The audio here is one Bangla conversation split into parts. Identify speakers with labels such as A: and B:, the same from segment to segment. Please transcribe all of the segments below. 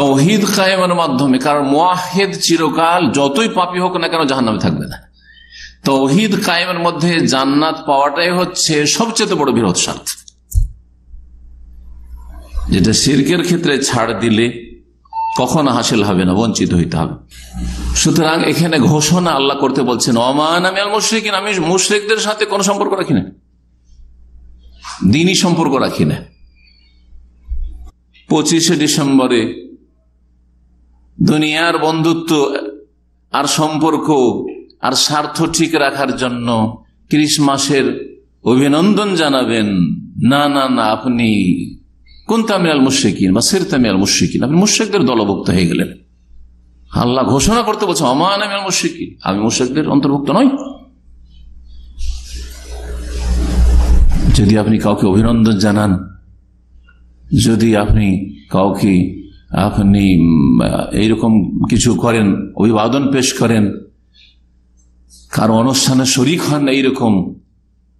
A: তৌহিদ কায়েমের মাধ্যমে কারণ মোয়াহেদ চিরকাল যতই পাপি হোক না কেন জাহান্নামে থাকবে না তৌহিদ কায়েমের মধ্যে জান্নাত পাওয়াটাই হচ্ছে সবচেয়ে বড় বৃহৎ স্বার্থ যেটা সিরকের ক্ষেত্রে ছাড় দিলে কখন হাসিল হবে না বঞ্চিত হইতে হবে সুতরাং এখানে ঘোষণা আল্লাহ করতে বলছেন অমান আমি আল মুশ্রিক আমি মুশ্রিকদের সাথে কোনো সম্পর্ক রাখি না দিনই সম্পর্ক রাখি না পঁচিশে ডিসেম্বরে দুনিয়ার বন্ধুত্ব আর সম্পর্ক আর স্বার্থ ঠিক রাখার জন্য ক্রিসমাসের অভিনন্দন জানাবেন না না না আপনি কোন তামিয়াল মুশিকিন বা সের তামিয়াল মুশিকিন আপনি মুশিকদের দলভুক্ত হয়ে গেলেন আল্লাহ ঘোষণা করতে বলছে অমান আমি মুশিকিন আমি মুশিকদের অন্তর্ভুক্ত নই যদি আপনি কাউকে অভিনন্দন জানান যদি আপনি কাউকে আপনি এইরকম কিছু করেন অভিবাদন পেশ করেন কারো অনুষ্ঠানে শরিক হন এইরকম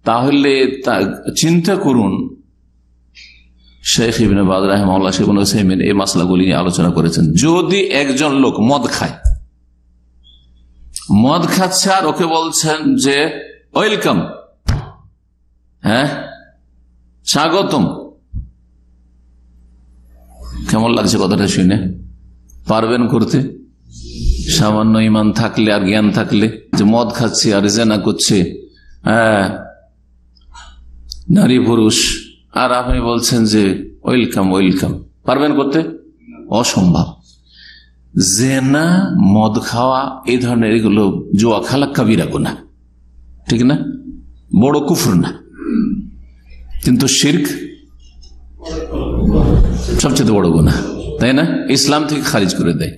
A: তাহলে তা চিন্তা করুন শেখ ইবিন বাদ রাহমাল্লা শেখ হোসেমিন এই মশলাগুলি নিয়ে আলোচনা করেছেন যদি একজন লোক মদ খায় মদ খাচ্ছে আর ওকে বলছেন যে ওয়েলকাম হ্যাঁ স্বাগতম কেমন লাগছে কথাটা শুনে পারবেন করতে সামান্য ইমান থাকলে আর জ্ঞান থাকলে যে মদ খাচ্ছে আর জেনা করছে হ্যাঁ নারী পুরুষ আর আপনি বলছেন যে ওয়েলকাম ওয়েলকাম পারবেন করতে অসম্ভব জেনা মদ খাওয়া এই ধরনের এগুলো জোয়া খালা কাবিরা গোনা ঠিক না বড় কুফর না কিন্তু শির্ক সবচেয়ে বড় গুণা তাই না ইসলাম থেকে খারিজ করে দেয়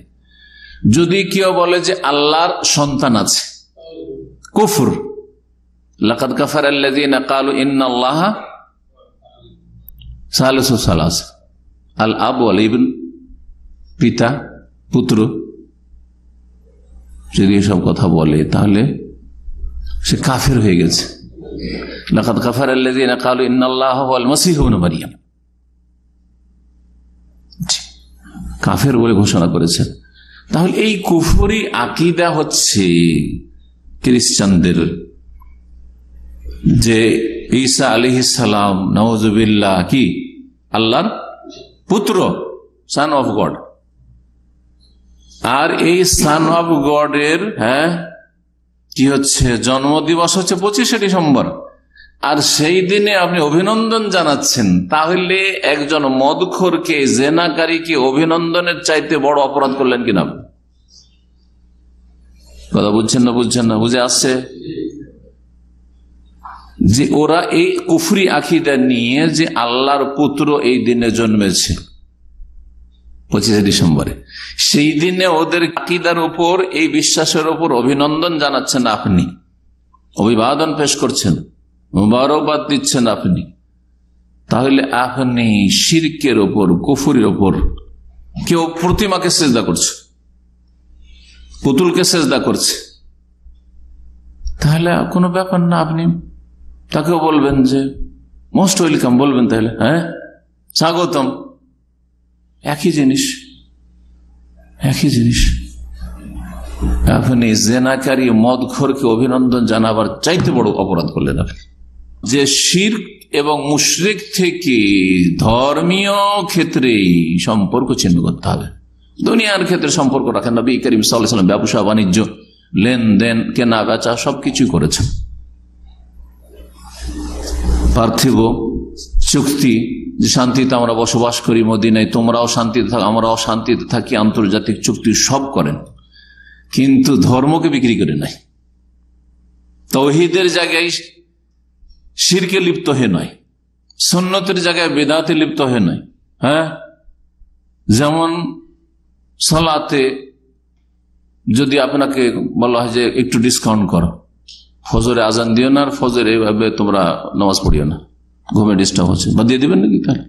A: যদি কেউ বলে যে আল্লাহর সন্তান আছে কুফুর লাকাত কাফার আল্লাদিন কালু ইবন পিতা পুত্র যদি এসব কথা বলে তাহলে সে কাফের হয়ে গেছে লাকাত কাফার আল্লাদিন কালু মসিহ মারিয়াম কাফের বলে ঘোষণা করেছেন তাহলে এই কুফুরি আকিদা হচ্ছে খ্রিস্টানদের যে ঈসা আলী সালাম নওয়াজবিল্লা কি আল্লাহর পুত্র সান অফ গড আর এই সান অফ গডের হ্যাঁ কি হচ্ছে জন্মদিবস হচ্ছে পঁচিশে ডিসেম্বর আর সেই দিনে আপনি অভিনন্দন জানাচ্ছেন তাহলে একজন মদখোরকে জেনাকারীকে অভিনন্দনের চাইতে বড় অপরাধ করলেন কিনা কথা বুঝছেন না বুঝছেন না বুঝে আসছে যে ওরা এই কুফরি আখিদা নিয়ে যে আল্লাহর পুত্র এই দিনে জন্মেছে পঁচিশে ডিসেম্বরে সেই দিনে ওদের আকিদার উপর এই বিশ্বাসের উপর অভিনন্দন জানাচ্ছেন আপনি অভিবাদন পেশ করছেন মোবারকবাদ দিচ্ছেন আপনি তাহলে আপনি শিরকের ওপর কুফুরের ওপর কেউ প্রতিমাকে সেজদা করছে পুতুলকে সেজদা করছে তাহলে কোনো ব্যাপার না আপনি তাকেও বলবেন যে মোস্ট ওয়েলকাম বলবেন তাহলে হ্যাঁ স্বাগতম একই জিনিস একই জিনিস আপনি জেনাকারী ঘরকে অভিনন্দন জানাবার চাইতে বড় অপরাধ করলেন আপনি যে শির এবং মুশরিক থেকে ধর্মীয় ক্ষেত্রেই সম্পর্ক ছিন্ন করতে হবে দুনিয়ার ক্ষেত্রে সম্পর্ক রাখেন নবী করিম সাল্লাম ব্যবসা বাণিজ্য লেনদেন কেনা বেচা সবকিছু করেছেন পার্থিব চুক্তি যে শান্তিতে আমরা বসবাস করি নাই তোমরাও শান্তিতে থাক আমরাও শান্তিতে থাকি আন্তর্জাতিক চুক্তি সব করেন কিন্তু ধর্মকে বিক্রি করে নাই তহিদের জায়গায় সিরকে লিপ্ত হয়ে নয় সন্ন্যতের জায়গায় বেদাতে লিপ্ত হয়ে নয় হ্যাঁ যেমন সালাতে যদি আপনাকে বলা হয় যে একটু ডিসকাউন্ট করো ফজরে আজান দিও না আর ফজরে এইভাবে তোমরা নামাজ পড়িও না ঘুমে ডিস্টার্ব হচ্ছে বা দিয়ে দেবেন নাকি তাহলে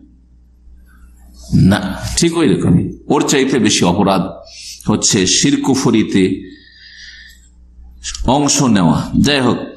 A: না ঠিক ওই রকমই ওর চাইতে বেশি অপরাধ হচ্ছে শিরকুফরিতে অংশ নেওয়া যাই হোক